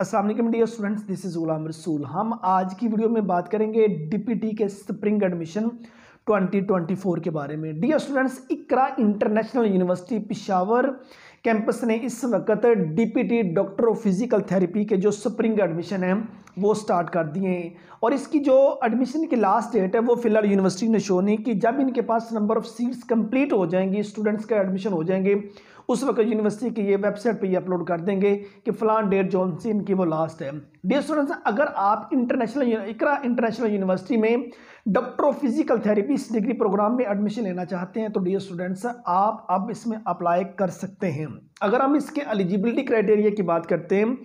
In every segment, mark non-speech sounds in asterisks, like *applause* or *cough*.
Aslam dear students this is Ghulam Rasool हम आज की वीडियो में बात करेंगे टी के स्प्रिंग एडमिशन 2024 के बारे में dear students Iqra international university Peshawar campus ने इस वक्त टी डॉक्टर ऑफ फिज़िकल थेरेपी के जो स्प्रिंग एडमिशन है वो स्टार्ट कर दिए हैं और इसकी जो एडमिशन की लास्ट डेट है वो फिलहाल यूनिवर्सिटी ने शो नहीं की जब इनके पास नंबर ऑफ़ सीट्स कंप्लीट हो जाएंगी स्टूडेंट्स का एडमिशन हो जाएंगे उस वक्त यूनिवर्सिटी की ये वेबसाइट पे ये अपलोड कर देंगे कि फ़लान डेट जॉनसन की वो लास्ट है डियर स्टूडेंट्स अगर आप इंटरनेशनल इकरा इंटरनेशनल यूनिवर्सिटी में डॉक्टर ऑफ फिजिकल थेरेपी इस डिग्री प्रोग्राम में एडमिशन लेना चाहते हैं तो डियर स्टूडेंट्स आप अब इसमें अप्लाई कर सकते हैं अगर हम इसके एलिजिबिलिटी क्राइटेरिया की बात करते हैं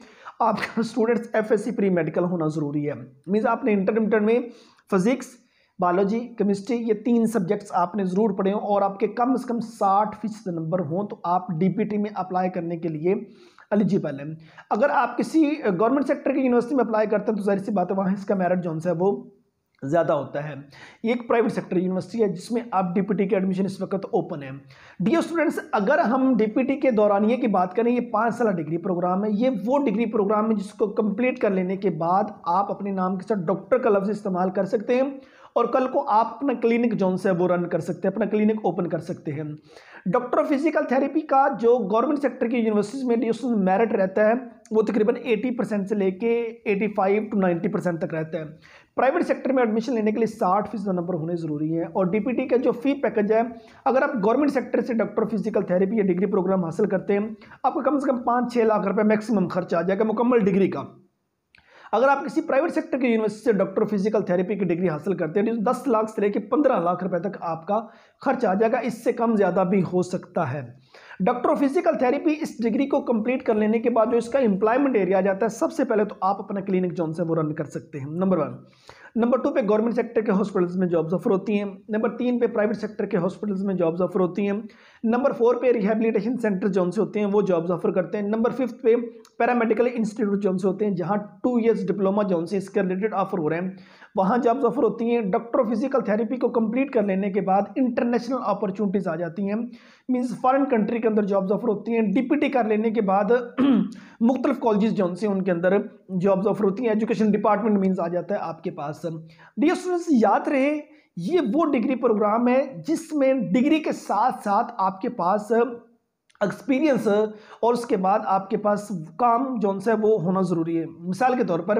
आपका स्टूडेंट्स एफ प्री मेडिकल होना ज़रूरी है मीन्स आपने इंटर में फिजिक्स बायोलॉजी केमिस्ट्री ये तीन सब्जेक्ट्स आपने ज़रूर पढ़े हों और आपके कम से कम साठ फीसद नंबर हों तो आप डीपीटी में अप्लाई करने के लिए एलिजिबल है अगर आप किसी गवर्नमेंट सेक्टर की यूनिवर्सिटी में अप्लाई करते हैं तो जाहिर सी बात है वहाँ इसका मेरिट जो है वो ज़्यादा होता है ये एक प्राइवेट सेक्टर यूनिवर्सिटी है जिसमें आप डीपीटी के एडमिशन इस वक्त ओपन है डी स्टूडेंट्स अगर हम डीपीटी के दौरान ये की बात करें ये पाँच साल डिग्री प्रोग्राम है ये वो डिग्री प्रोग्राम है जिसको कंप्लीट कर लेने के बाद आप अपने नाम के साथ डॉक्टर का लफ्ज़ इस्तेमाल कर सकते हैं और कल को आप अपना क्लिनिक जोन से वो रन कर सकते हैं अपना क्लिनिक ओपन कर सकते हैं डॉक्टर ऑफ फिजिकल थेरेपी का जो गवर्नमेंट सेक्टर की यूनिवर्सिटीज़ में उसमें मेरिट रहता है वो तकरीबन 80 परसेंट से लेके 85 टू 90 परसेंट तक रहता है प्राइवेट सेक्टर में एडमिशन लेने के लिए 60 फीसद नंबर होने ज़रूरी है और डीपीटी का जो फी पैकेज है अगर आप गवर्नमेंट सेक्टर से डॉक्टर फिजिकल थेरेपी या डिग्री प्रोग्राम हासिल करते हैं आपको कम से कम पाँच छः लाख रुपये मैक्सिमम खर्च आ जाएगा मुकम्मल डिग्री का अगर आप किसी प्राइवेट सेक्टर की यूनिवर्सिटी से डॉक्टर फिजिकल थेरेपी की डिग्री हासिल करते हैं तो दस लाख से लेकर पंद्रह लाख रुपए तक आपका खर्च आ जाएगा इससे कम ज़्यादा भी हो सकता है डॉक्टर ऑफ फिजिकल थेरेपी इस डिग्री को कंप्लीट कर लेने के बाद जो इसका एम्प्लॉयमेंट एरिया आ जाता है सबसे पहले तो आप अपना क्लिनिक जो है वो रन कर सकते हैं नंबर वन नंबर टू पे गवर्नमेंट सेक्टर के हॉस्पिटल्स में जॉब्स ऑफर होती हैं नंबर तीन पे प्राइवेट सेक्टर के हॉस्पिटल्स में जॉब्स ऑफर होती हैं नंबर फोर पे रिहेबिलिटेशन सेंटर जो से होते हैं वो जॉब्स ऑफर करते हैं नंबर फिफ्थ पे पैरामेडिकल इंस्टीट्यूट जो से होते हैं जहाँ टू ईयर्स डिप्लोमा जो से इसके रिलेटेड ऑफर हो रहे हैं वहाँ जॉब ऑफर होती हैं डॉक्टर ऑफ फिजिकल थेरेपी को कंप्लीट कर लेने के बाद इंटरनेशनल अपॉर्चुनिटीज़ आ जाती हैं मीन्स फॉरेन कंट्री के अंदर जॉब्स ऑफर होती हैं डीपीटी कर लेने के बाद *clears throat* मुख्तलिफ कॉलेज जो उनसे उनके अंदर जॉब्स ऑफर होती हैं एजुकेशन डिपार्टमेंट मीन्स आ जाता है आपके पास डी स्टूडेंट्स याद रहे ये वो डिग्री प्रोग्राम है जिसमें डिग्री के साथ साथ आपके पास एक्सपीरियंस और उसके बाद आपके पास काम जो है वो होना ज़रूरी है मिसाल के तौर पर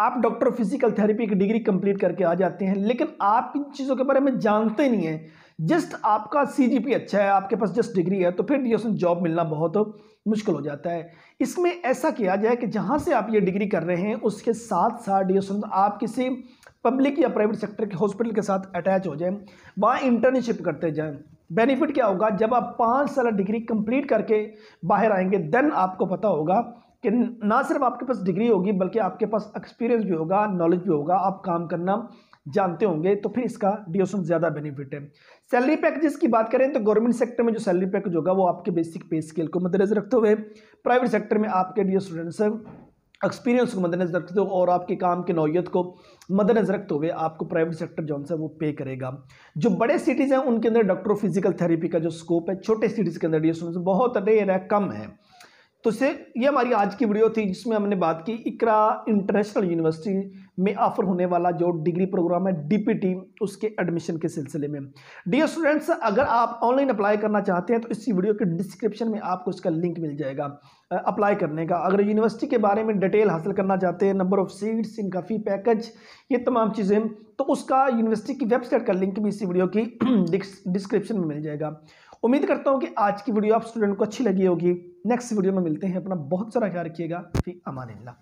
आप डॉक्टर फिजिकल थेरेपी की डिग्री कंप्लीट करके आ जाते हैं लेकिन आप इन चीज़ों के बारे में जानते नहीं हैं जस्ट आपका सी अच्छा है आपके पास जस्ट डिग्री है तो फिर डी जॉब मिलना बहुत मुश्किल हो जाता है इसमें ऐसा किया जाए कि जहाँ से आप ये डिग्री कर रहे हैं उसके साथ साथ डी आप किसी पब्लिक या प्राइवेट सेक्टर के हॉस्पिटल के साथ अटैच हो जाएं वहाँ इंटर्नशिप करते जाएं बेनिफिट क्या होगा जब आप पाँच साल डिग्री कंप्लीट करके बाहर आएंगे देन आपको पता होगा कि ना सिर्फ आपके पास डिग्री होगी बल्कि आपके पास एक्सपीरियंस भी होगा नॉलेज भी होगा आप काम करना जानते होंगे तो फिर इसका ड्यूरेशन ज़्यादा बेनिफिट है सैलरी पैकेजेस की बात करें तो गवर्नमेंट सेक्टर में जो सैलरी पैकेज होगा वो आपके बेसिक पे स्केल को मद्देनजर रखते हुए प्राइवेट सेक्टर में आपके डियर स्टूडेंट्स एक्सपीरियंस को मद्देनजर रखते हो और आपके काम की नौीयत को मद्देनजर रखते हुए आपको प्राइवेट सेक्टर जो है वो पे करेगा जो बड़े सिटीज़ हैं उनके अंदर डॉक्टर ऑफ फिजिकल थेरेपी का जो स्कोप है छोटे सिटीज़ के अंदर ये बहुत रेयर है कम है तो से ये हमारी आज की वीडियो थी जिसमें हमने बात की इकरा इंटरनेशनल यूनिवर्सिटी में ऑफर होने वाला जो डिग्री प्रोग्राम है डीपीटी उसके एडमिशन के सिलसिले में डियर स्टूडेंट्स अगर आप ऑनलाइन अप्लाई करना चाहते हैं तो इसी वीडियो के डिस्क्रिप्शन में आपको इसका लिंक मिल जाएगा अप्लाई करने का अगर यूनिवर्सिटी के बारे में डिटेल हासिल करना चाहते हैं नंबर ऑफ़ सीट्स इनका फ़ी पैकेज ये तमाम चीज़ें तो उसका यूनिवर्सिटी की वेबसाइट का लिंक भी इसी वीडियो की *clears throat* डिस्क्रिप्शन में मिल जाएगा उम्मीद करता हूँ कि आज की वीडियो आप स्टूडेंट को अच्छी लगी होगी नेक्स्ट वीडियो में मिलते हैं अपना बहुत सारा ख्याल रखिएगा फ़ी अमान